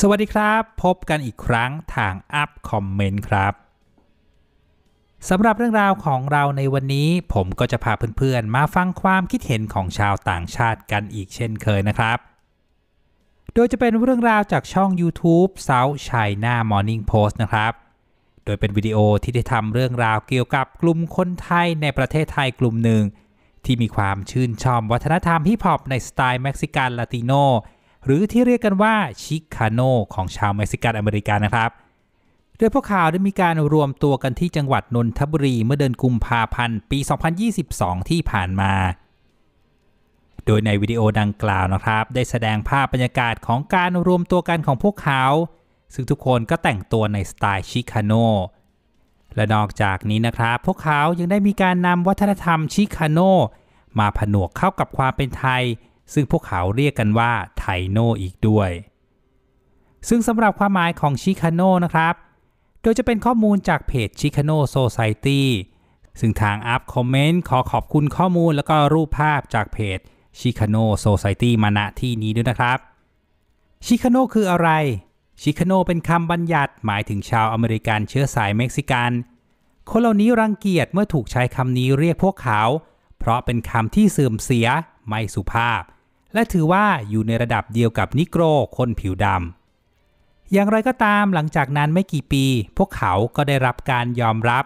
สวัสดีครับ พบกันอีกครั้งทาง Up Comment ครับสำหรับเรื่องราวของเราในวันนี้ผมก็จะพาเพื่อนๆมาฟังความคิดเห็นของชาวต่างชาติกันอีกเช่นเคยนะครับ โดยจะเป็นเรื่องราวจากช่อง YouTube South China Morning Post นะครับ โดยเป็นวิดีโอที่ได้ทำเรื่องราวเกี่ยวกับกลุ่มคนไทยในประเทศไทยกลุ่มหนึ่งที่มีความชื่นชอบวัฒนธรรมฮิปฮอปในสไตล์เม็กซิกันลาติโนหรือที่เรียกกันว่าชิคาโนของชาวเม็กซิกันอเมริกันนะครับ โดยพวกเขาได้มีการรวมตัวกันที่จังหวัดนนทบุรีเมื่อเดือนกุมภาพันธ์ปี 2022 ที่ผ่านมา โดยในวิดีโอดังกล่าวนะครับได้แสดงภาพบรรยากาศของการรวมตัวกันของพวกเขา ซึ่งทุกคนก็แต่งตัวในสไตล์ชิคาโนและนอกจากนี้นะครับ พวกเขายังได้มีการนำวัฒนธรรมชิคาโน มาผนวกเข้ากับความเป็นไทยซึ่งพวกเขาเรียกกันว่าไทโนอีกด้วย ซึ่งสำหรับความหมายของชิคาโนนะครับ โดยจะเป็นข้อมูลจากเพจชิคาโนโซไซตี้ ซึ่งทางอัพคอมเมนต์ ขอขอบคุณข้อมูลแล้วก็รูปภาพจากเพจชิคาโนโซไซตี้มาณที่นี้ด้วยนะครับ ชิคาโนคืออะไร ชิคาโนเป็นคำบัญญัติหมายถึงชาวอเมริกันเชื้อสายเม็กซิกัน คนเหล่านี้รังเกียจเมื่อถูกใช้คำนี้เรียกพวกเขา เพราะเป็นคำที่เสื่อมเสียไม่สุภาพและถือว่าอยู่ในระดับเดียวกับนิโกรคนผิวดำอย่างไรก็ตามหลังจากนั้นไม่กี่ปี พวกเขาก็ได้รับการยอมรับ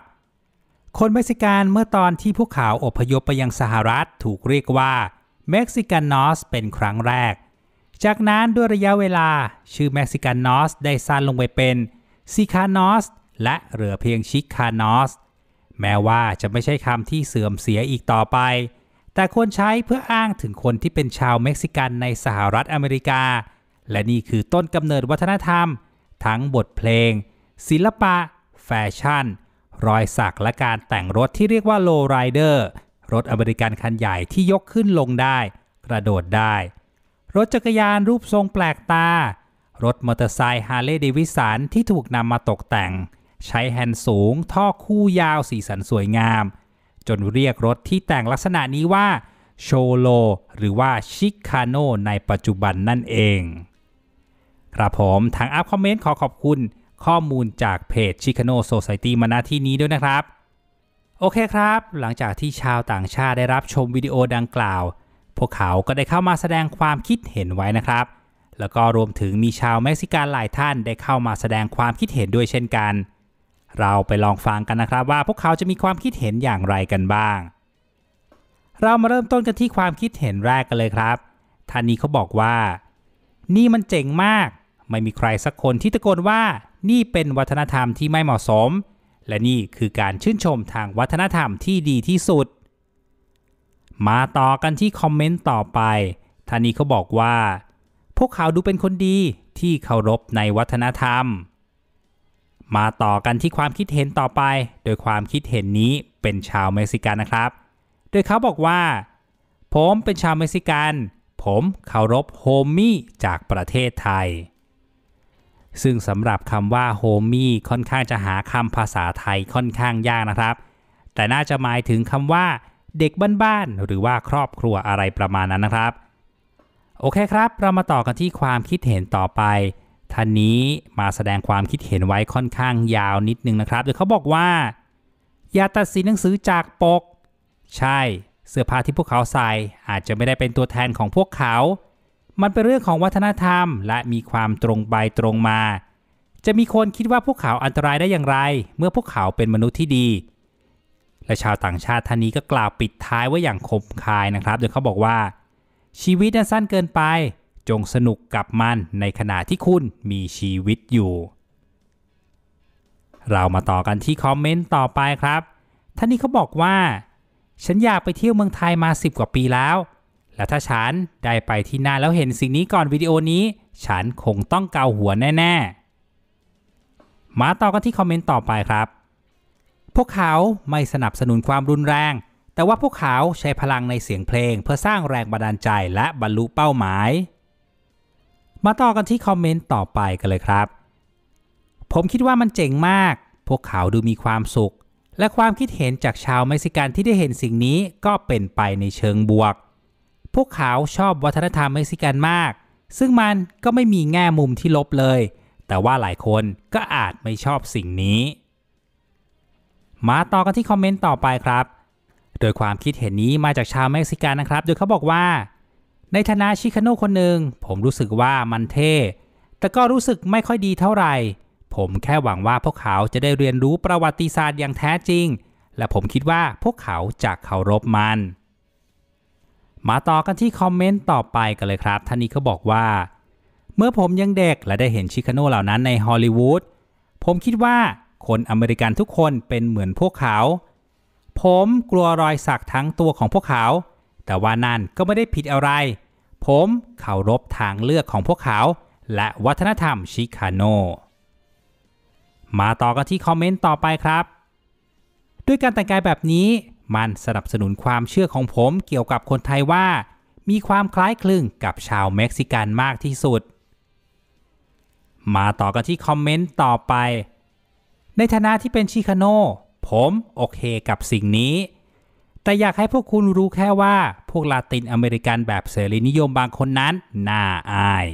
คนเม็กซิกันเมื่อตอนที่พวกเขาอพยพไปยังสหรัฐถูกเรียกว่าเม็กซิกันนอสเป็นครั้งแรก จากนั้นด้วยระยะเวลา ชื่อเม็กซิกันนอสได้สั้นลงไปเป็นซิคานอสและเหลือเพียงชิคานอสแม้ว่าจะไม่ใช่คำที่เสื่อมเสียอีกต่อไปแต่ควรใช้เพื่ออ้างถึงคนที่เป็นชาวเม็กซิกันในสหรัฐอเมริกา และนี่คือต้นกำเนิดวัฒนธรรมทั้งบทเพลง ศิลปะ แฟชั่น รอยสักและการแต่งรถที่เรียกว่าโลไรเดอร์รถอเมริกันคันใหญ่ที่ยกขึ้นลงได้ กระโดดได้ รถจักรยานรูปทรงแปลกตา รถมอเตอร์ไซค์ฮาร์เลย์เดวิสันที่ถูกนำมาตกแต่ง ใช้แฮนด์สูงท่อคู่ยาวสีสันสวยงามจนเรียกรถที่แต่งลักษณะนี้ว่า โชโล หรือว่า ชิคาโนในปัจจุบันนั่นเองครับผมทางอัพคอมเมนต์ขอขอบคุณข้อมูลจากเพจชิคาโนโซซยตี้มาณที่นี้ด้วยนะครับ โอเคครับ หลังจากที่ชาวต่างชาติได้รับชมวิดีโอดังกล่าว พวกเขาก็ได้เข้ามาแสดงความคิดเห็นไว้นะครับ แล้วก็รวมถึงมีชาวเม็กซิกันหลายท่านได้เข้ามาแสดงความคิดเห็นด้วยเช่นกันเราไปลองฟังกันนะครับว่าพวกเขาจะมีความคิดเห็นอย่างไรกันบ้าง เรามาเริ่มต้นกันที่ความคิดเห็นแรกกันเลยครับ ท่านนี้เขาบอกว่า นี่มันเจ๋งมาก ไม่มีใครสักคนที่ตะโกนว่า นี่เป็นวัฒนธรรมที่ไม่เหมาะสม และนี่คือการชื่นชมทางวัฒนธรรมที่ดีที่สุด มาต่อกันที่คอมเมนต์ต่อไปท่านนี้เขาบอกว่า พวกเขาดูเป็นคนดีที่เคารพในวัฒนธรรมมาต่อกันที่ความคิดเห็นต่อไป โดยความคิดเห็นนี้เป็นชาวเม็กซิกันนะครับ โดยเขาบอกว่า ผมเป็นชาวเม็กซิกัน ผมเคารพโฮมี่จากประเทศไทย ซึ่งสำหรับคำว่าโฮมี่ค่อนข้างจะหาคำภาษาไทยค่อนข้างยากนะครับ แต่น่าจะหมายถึงคำว่าเด็กบ้านๆ หรือว่าครอบครัวอะไรประมาณนั้นนะครับ โอเคครับ เรามาต่อกันที่ความคิดเห็นต่อไปท่านนี้มาแสดงความคิดเห็นไว้ค่อนข้างยาวนิดนึงนะครับโดยเขาบอกว่าอย่าตัดสินหนังสือจากปก ใช่ เสื้อผ้าที่พวกเขาใส่อาจจะไม่ได้เป็นตัวแทนของพวกเขา มันเป็นเรื่องของวัฒนธรรม และมีความตรงไปตรงมา จะมีคนคิดว่าพวกเขาอันตรายได้อย่างไร เมื่อพวกเขาเป็นมนุษย์ที่ดีและชาวต่างชาติท่านนี้ก็กล่าวปิดท้ายไว้อย่างคมคายนะครับโดยเขาบอกว่า ชีวิตนั้นสั้นเกินไปจงสนุกกับมันในขณะที่คุณมีชีวิตอยู่ เรามาต่อกันที่คอมเมนต์ต่อไปครับ ท่านนี้เขาบอกว่า ฉันอยากไปเที่ยวเมืองไทยมา 10 กว่าปีแล้ว และถ้าฉันได้ไปที่นั่นแล้วเห็นสิ่งนี้ก่อนวิดีโอนี้ ฉันคงต้องเกาหัวแน่ๆ มาต่อกันที่คอมเมนต์ต่อไปครับ พวกเขาไม่สนับสนุนความรุนแรง แต่ว่าพวกเขาใช้พลังในเสียงเพลงเพื่อสร้างแรงบันดาลใจ และบรรลุเป้าหมายมาต่อกันที่คอมเมนต์ต่อไปกันเลยครับ ผมคิดว่ามันเจ๋งมาก พวกเขาดูมีความสุข และความคิดเห็นจากชาวเม็กซิกันที่ได้เห็นสิ่งนี้ก็เป็นไปในเชิงบวก พวกเขาชอบวัฒนธรรมเม็กซิกันมาก ซึ่งมันก็ไม่มีแง่มุมที่ลบเลย แต่ว่าหลายคนก็อาจไม่ชอบสิ่งนี้ มาต่อกันที่คอมเมนต์ต่อไปครับ โดยความคิดเห็นนี้มาจากชาวเม็กซิกันนะครับ โดยเขาบอกว่าในฐานะชิคาโน่คนหนึ่งผมรู้สึกว่ามันเท่ แต่ก็รู้สึกไม่ค่อยดีเท่าไหร่ ผมแค่หวังว่าพวกเขาจะได้เรียนรู้ประวัติศาสตร์อย่างแท้จริง และผมคิดว่าพวกเขาจะเคารพมัน มาต่อกันที่คอมเมนต์ต่อไปกันเลยครับ ท่านนี้เขาบอกว่า เมื่อผมยังเด็กและได้เห็นชิคาโน่เหล่านั้นในฮอลลีวูดผมคิดว่าคนอเมริกันทุกคนเป็นเหมือนพวกเขา ผมกลัวรอยสักทั้งตัวของพวกเขา แต่ว่านั่นก็ไม่ได้ผิดอะไรผมเคารพทางเลือกของพวกเขา และวัฒนธรรมชิคาโน มาต่อกันที่คอมเมนต์ต่อไปครับ ด้วยการแต่งกายแบบนี้ มันสนับสนุนความเชื่อของผมเกี่ยวกับคนไทยว่า มีความคล้ายคลึงกับชาวเม็กซิกันมากที่สุด มาต่อกันที่คอมเมนต์ต่อไป ในฐานะที่เป็นชิคาโน ผมโอเคกับสิ่งนี้แต่อยากให้พวกคุณรู้แค่ว่าพวกลาตินอเมริกันแบบเสรีนิยมบางคนนั้น น่าอาย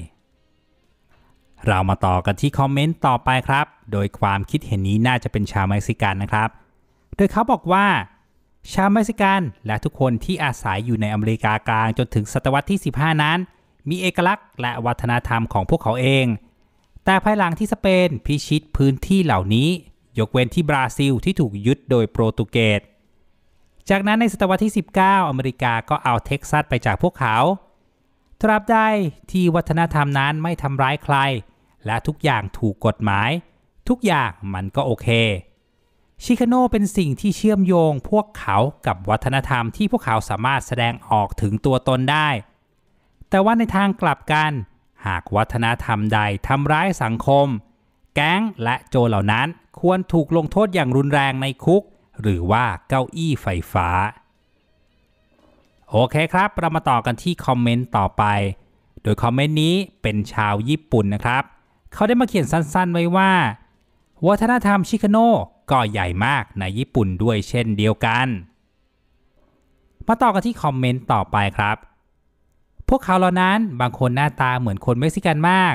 เรามาต่อกันที่คอมเมนต์ต่อไปครับ โดยความคิดเห็นนี้น่าจะเป็นชาวเม็กซิกันนะครับ โดยเขาบอกว่า ชาวเม็กซิกันและทุกคนที่อาศัยอยู่ในอเมริกากลางจนถึงศตวรรษที่ 15 นั้น มีเอกลักษณ์และวัฒนธรรมของพวกเขาเอง แต่ภายหลังที่สเปนพิชิตพื้นที่เหล่านี้ ยกเว้นที่บราซิล ที่ถูกยึดโดยโปรตุเกสจากนั้นในศตวรรษที่ 19 อเมริกาก็เอาเท็กซัสไปจากพวกเขาตราบใดที่วัฒนธรรมนั้นไม่ทำร้ายใคร และทุกอย่างถูกกฎหมาย ทุกอย่างมันก็โอเค ชิคาโนเป็นสิ่งที่เชื่อมโยงพวกเขากับวัฒนธรรมที่พวกเขาสามารถแสดงออกถึงตัวตนได้ แต่ว่าในทางกลับกัน หากวัฒนธรรมใดทำร้ายสังคม แก๊งและโจรเหล่านั้นควรถูกลงโทษอย่างรุนแรงในคุกหรือว่าเก้าอี้ไฟฟ้า โอเคครับ เรามาต่อกันที่คอมเมนต์ต่อไป โดยคอมเมนต์นี้เป็นชาวญี่ปุ่นนะครับ เขาได้มาเขียนสั้นๆไว้ว่า วัฒนธรรมชิคาโน่ก็ใหญ่มากในญี่ปุ่นด้วยเช่นเดียวกัน มาต่อกันที่คอมเมนต์ต่อไปครับ พวกเขาเหล่านั้นบางคนหน้าตาเหมือนคนเม็กซิกันมาก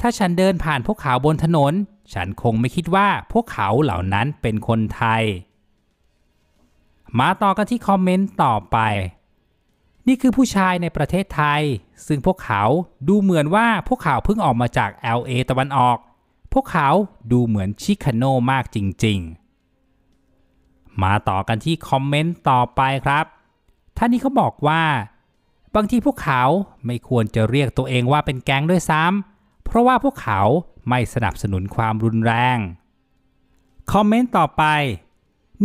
ถ้าฉันเดินผ่านพวกเขาบนถนน ฉันคงไม่คิดว่าพวกเขาเหล่านั้นเป็นคนไทยมาต่อกันที่คอมเมนต์ต่อไป นี่คือผู้ชายในประเทศไทย ซึ่งพวกเขาดูเหมือนว่าพวกเขาเพิ่งออกมาจาก LA ตะวันออก พวกเขาดูเหมือนชิคาโนมากจริงๆ มาต่อกันที่คอมเมนต์ต่อไปครับ ท่านนี้เขาบอกว่า บางทีพวกเขาไม่ควรจะเรียกตัวเองว่าเป็นแก๊งด้วยซ้ำเพราะว่าพวกเขาไม่สนับสนุนความรุนแรงคอมเมนต์ต่อไป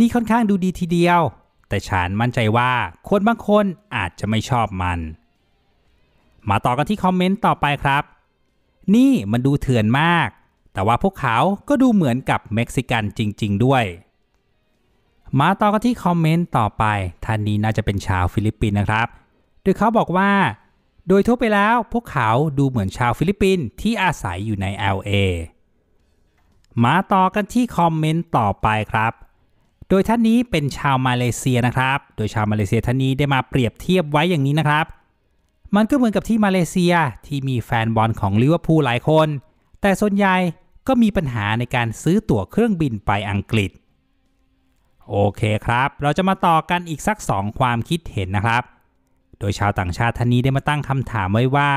นี่ค่อนข้างดูดีทีเดียวแต่ฉันมั่นใจว่าคนบางคนอาจจะไม่ชอบมัน มาต่อกันที่คอมเมนต์ต่อไปครับ นี่มันดูเถื่อนมาก แต่ว่าพวกเขา ก็ดูเหมือนกับเม็กซิกันจริง ๆ ด้วย มาต่อกันที่คอมเมนต์ต่อไป ท่านนี้น่าจะเป็นชาวฟิลิปปินส์นะครับ โดยเขาบอกว่า โดยทั่วไปแล้วพวกเขาดูเหมือนชาวฟิลิปปินส์ที่อาศัยอยู่ใน LA มาต่อกันที่คอมเมนต์ต่อไปครับโดยท่านนี้เป็นชาวมาเลเซียนะครับ โดยชาวมาเลเซียท่านนี้ได้มาเปรียบเทียบไว้อย่างนี้นะครับ มันก็เหมือนกับที่มาเลเซียที่มีแฟนบอลของลิเวอร์พูลหลายคน แต่ส่วนใหญ่ก็มีปัญหาในการซื้อตั๋วเครื่องบินไปอังกฤษ โอเคครับ เราจะมาต่อกันอีกสักสองความคิดเห็นนะครับ โดยชาวต่างชาติท่านนี้ได้มาตั้งคำถามไว้ว่า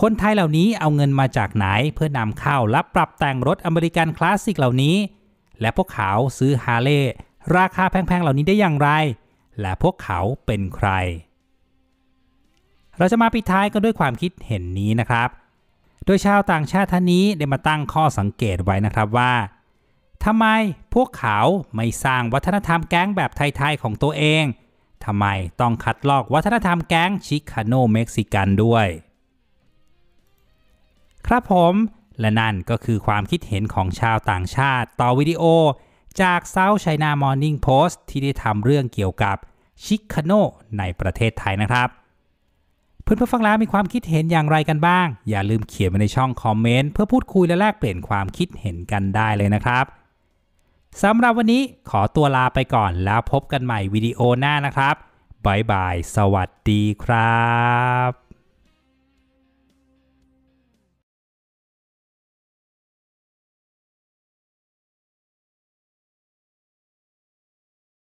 คนไทยเหล่านี้เอาเงินมาจากไหนเพื่อนำเข้าและปรับแต่งรถอเมริกันคลาสสิกเหล่านี้และพวกเขาซื้อฮาร์เลย์ราคาแพงๆ เหล่านี้ได้อย่างไร และพวกเขาเป็นใคร เราจะมาปิดท้ายกันด้วยความคิดเห็นนี้นะครับ โดยชาวต่างชาติท่านนี้ได้มาตั้งข้อสังเกตไว้นะครับว่าทำไมพวกเขาไม่สร้างวัฒนธรรมแก๊งแบบไทยๆของตัวเองทำไมต้องคัดลอกวัฒนธรรมแก๊งชิคาโนเม็กซิกันด้วย ครับผมและนั่นก็คือความคิดเห็นของชาวต่างชาติต่อวิดีโอ จาก South China Morning Post ที่ได้ทำเรื่องเกี่ยวกับชิคาโนในประเทศไทยนะครับเพื่อนๆฟังแล้วมีความคิดเห็นอย่างไรกันบ้าง อย่าลืมเขียนมาในช่องคอมเมนต์ เพื่อพูดคุยและแลกเปลี่ยนความคิดเห็นกันได้เลยนะครับสำหรับวันนี้ขอตัวลาไปก่อนแล้วพบกันใหม่วิดีโอหน้านะครับบายบายสวัสดีครับ